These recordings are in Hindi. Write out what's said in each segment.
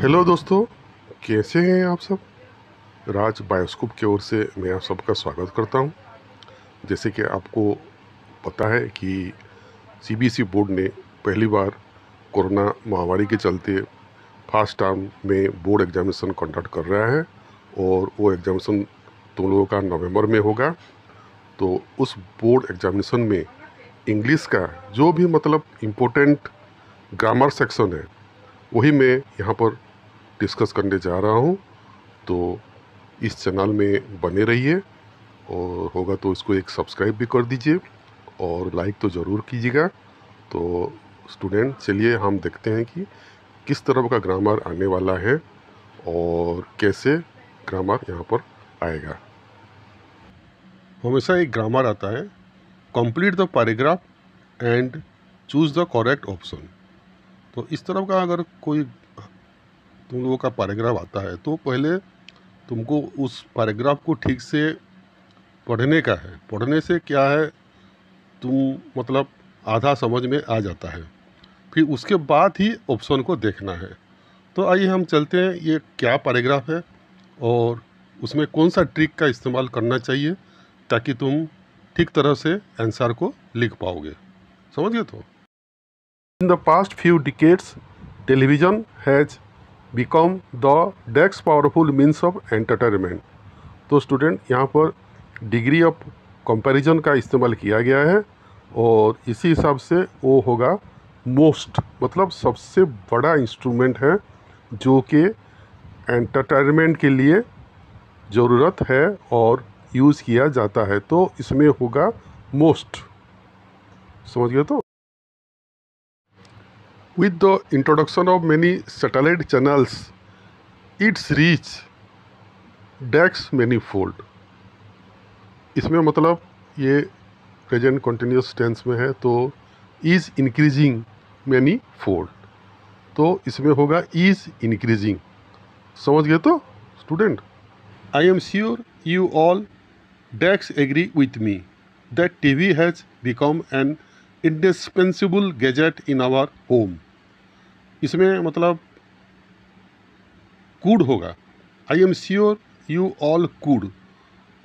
हेलो दोस्तों कैसे हैं आप सब राज बायोस्कोप की ओर से मैं आप सबका स्वागत करता हूं जैसे कि आपको पता है कि सीबीएसई e बोर्ड ने पहली बार कोरोना महामारी के चलते फर्स्ट टर्म में बोर्ड एग्जामिनेशन कंडक्ट कर रहा है और वो एग्जामिनेशन तुम लोगों का नवंबर में होगा तो उस बोर्ड एग्जामिनेशन में इंग्लिश का जो भी मतलब इम्पोर्टेंट ग्रामर सेक्शन है वही मैं यहाँ पर डिस्कस करने जा रहा हूँ तो इस चैनल में बने रहिए और होगा तो इसको एक सब्सक्राइब भी कर दीजिए और लाइक तो ज़रूर कीजिएगा तो स्टूडेंट चलिए हम देखते हैं कि किस तरह का ग्रामर आने वाला है और कैसे ग्रामर यहाँ पर आएगा हमेशा एक ग्रामर आता है complete the paragraph and choose the correct option तो इस तरह का अगर कोई तुम लोगों का पैराग्राफ आता है तो पहले तुमको उस पैराग्राफ को ठीक से पढ़ने का है पढ़ने से क्या है तुम मतलब आधा समझ में आ जाता है फिर उसके बाद ही ऑप्शन को देखना है तो आइए हम चलते हैं ये क्या पैराग्राफ है और उसमें कौन सा ट्रिक का इस्तेमाल करना चाहिए ताकि तुम ठीक तरह से आंसर को लिख पाओगे समझ गए तो In the past few decades, television has become the dash powerful means of entertainment. तो स्टूडेंट यहाँ पर डिग्री ऑफ कंपेरिजन का इस्तेमाल किया गया है और इसी हिसाब से वो होगा मोस्ट मतलब सबसे बड़ा इंस्ट्रूमेंट है जो कि एंटरटेनमेंट के लिए ज़रूरत है और यूज़ किया जाता है तो इसमें होगा मोस्ट समझ गए तो With the introduction of many satellite channels, its reach dash many fold इसमें मतलब ये प्रेजेंट कंटिन्यूस टेंस में है तो इज़ इंक्रीजिंग मैनी फोल्ड तो इसमें होगा इज़ इंक्रीजिंग समझ गए तो student I am sure you all dash agree with me that T V has become an indispensable gadget in our home इसमें मतलब कूड होगा I am sure you all could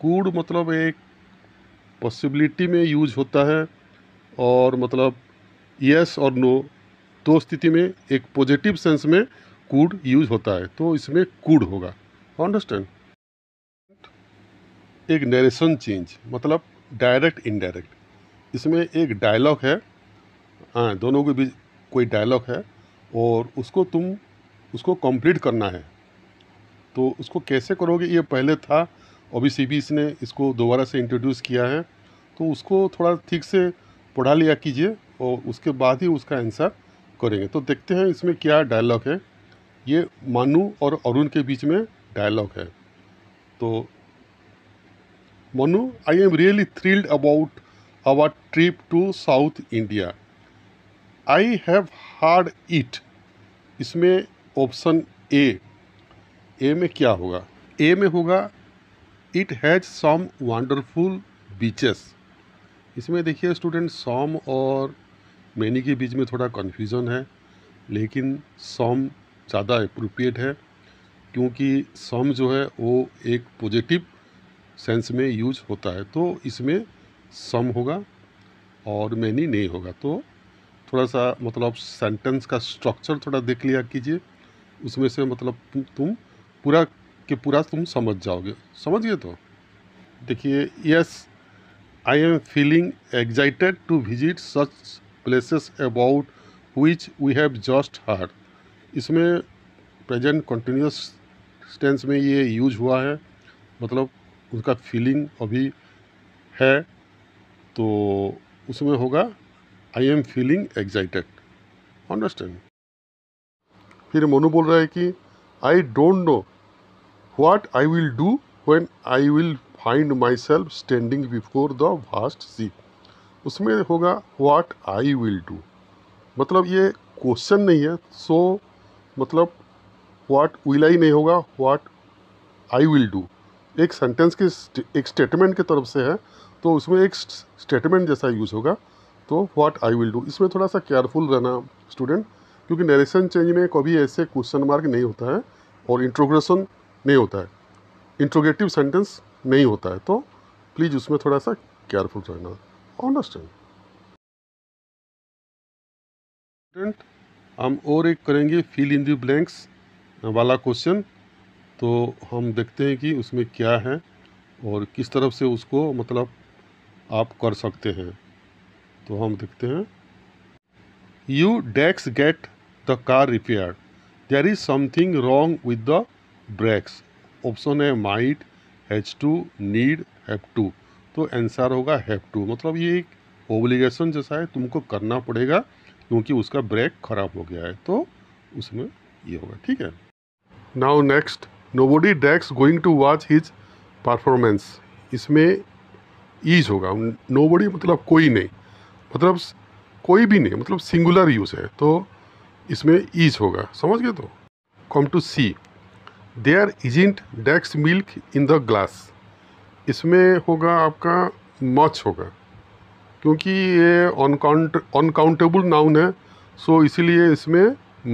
could मतलब एक पॉसिबिलिटी में यूज होता है और मतलब यस और नो दो स्थिति में एक पॉजिटिव सेंस में कूड यूज होता है तो इसमें कूड होगा अंडरस्टैंड एक नरेशन चेंज मतलब डायरेक्ट इनडायरेक्ट इसमें एक डायलॉग है हाँ दोनों के बीच कोई डायलॉग है और उसको तुम उसको कंप्लीट करना है तो उसको कैसे करोगे ये पहले था अभी सी बी ने इसको दोबारा से इंट्रोड्यूस किया है तो उसको थोड़ा ठीक से पढ़ा लिया कीजिए और उसके बाद ही उसका आंसर करेंगे तो देखते हैं इसमें क्या डायलॉग है ये मानू और अरुण के बीच में डायलॉग है तो Manu I am really thrilled about our trip to South India. I have heard it. इसमें ऑप्शन ए ए में क्या होगा ए में होगा it has some wonderful beaches इसमें देखिए स्टूडेंट सम और मैनी के बीच में थोड़ा कन्फ्यूज़न है लेकिन सम ज़्यादा अप्रोप्रिएट है क्योंकि सम जो है वो एक पॉजिटिव सेंस में यूज होता है तो इसमें सम होगा और मैनी नहीं होगा तो थोड़ा सा मतलब सेंटेंस का स्ट्रक्चर थोड़ा देख लिया कीजिए उसमें से मतलब तुम पूरा के पूरा तुम समझ जाओगे समझिए तो देखिए yes I am feeling excited to visit such places about which we have just heard इसमें प्रेजेंट कंटिन्यूस टेंस में ये यूज हुआ है मतलब उसका फीलिंग अभी है तो उसमें होगा I am feeling excited understand फिर मोनू बोल रहा है कि I don't know what I will do when I will find my self standing before the vast sea उसमें होगा व्हाट आई विल डू मतलब ये क्वेश्चन नहीं है सो so, मतलब व्हाट विल आई नहीं होगा व्हाट आई विल डू एक सेंटेंस के एक स्टेटमेंट की तरफ से है तो उसमें एक स्टेटमेंट जैसा यूज़ होगा तो व्हाट आई विल डू इसमें थोड़ा सा केयरफुल रहना स्टूडेंट क्योंकि नरेशन चेंज में कभी ऐसे क्वेश्चन मार्क नहीं होता है और इंट्रोग्रेशन नहीं होता है इंट्रोगेटिव सेंटेंस नहीं होता है तो प्लीज़ उसमें थोड़ा सा केयरफुल रहना अंडरस्टैंड हम और एक करेंगे फील इन दी ब्लैंक्स वाला क्वेश्चन तो हम देखते हैं कि उसमें क्या है और किस तरफ से उसको मतलब आप कर सकते हैं तो हम देखते हैं you dash get the car repair there is something wrong with the brakes option है might has to need have to तो आंसर होगा हैव टू मतलब ये एक ओब्लिगेशन जैसा है तुमको करना पड़ेगा क्योंकि उसका ब्रेक खराब हो गया है तो उसमें ये होगा ठीक है now next nobody dash going to watch his performance इसमें ईज होगा नो बड़ी मतलब कोई नहीं मतलब कोई भी नहीं मतलब सिंगुलर यूज़ है तो इसमें ईज होगा समझ गए तो come to see there isn't dash milk in the glass इसमें होगा आपका मच होगा क्योंकि ये अनकाउंट अनकाउंटेबल नाउन है सो इसीलिए इसमें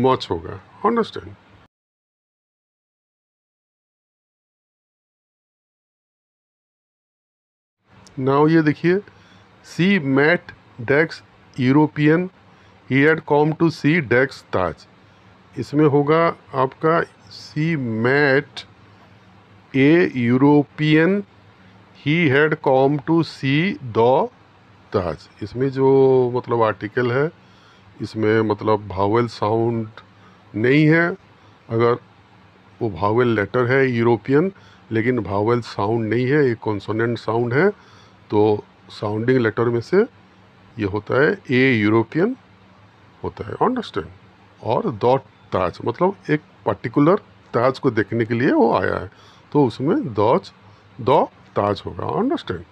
मच होगा अंडरस्टैंड नाउ ये देखिए see mat dash European he had come to see dash Taj इसमें होगा आपका see mat a European he had come to see the Taj इसमें जो मतलब आर्टिकल है इसमें मतलब भावल साउंड नहीं है अगर वो भावल लेटर है यूरोपियन लेकिन भावल साउंड नहीं है ये कॉन्सोनेंट साउंड है तो साउंडिंग लेटर में से ये होता है ए यूरोपियन होता है अंडरस्टैंड और द ताज मतलब एक पर्टिकुलर ताज को देखने के लिए वो आया है तो उसमें दॉज द ताज होगा understand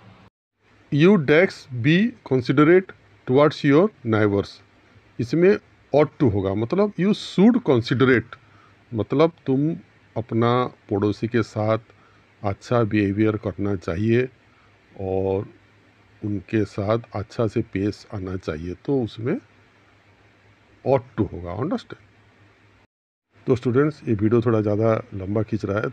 you dash be considerate towards your neighbours इसमें ऑट टू होगा मतलब यू शुड कंसिडरेट मतलब तुम अपना पड़ोसी के साथ अच्छा बिहेवियर करना चाहिए और उनके साथ अच्छा से पेश आना चाहिए तो उसमें ऑट टू होगा अंडरस्टैंड तो स्टूडेंट्स ये वीडियो थोड़ा ज़्यादा लंबा खींच रहा है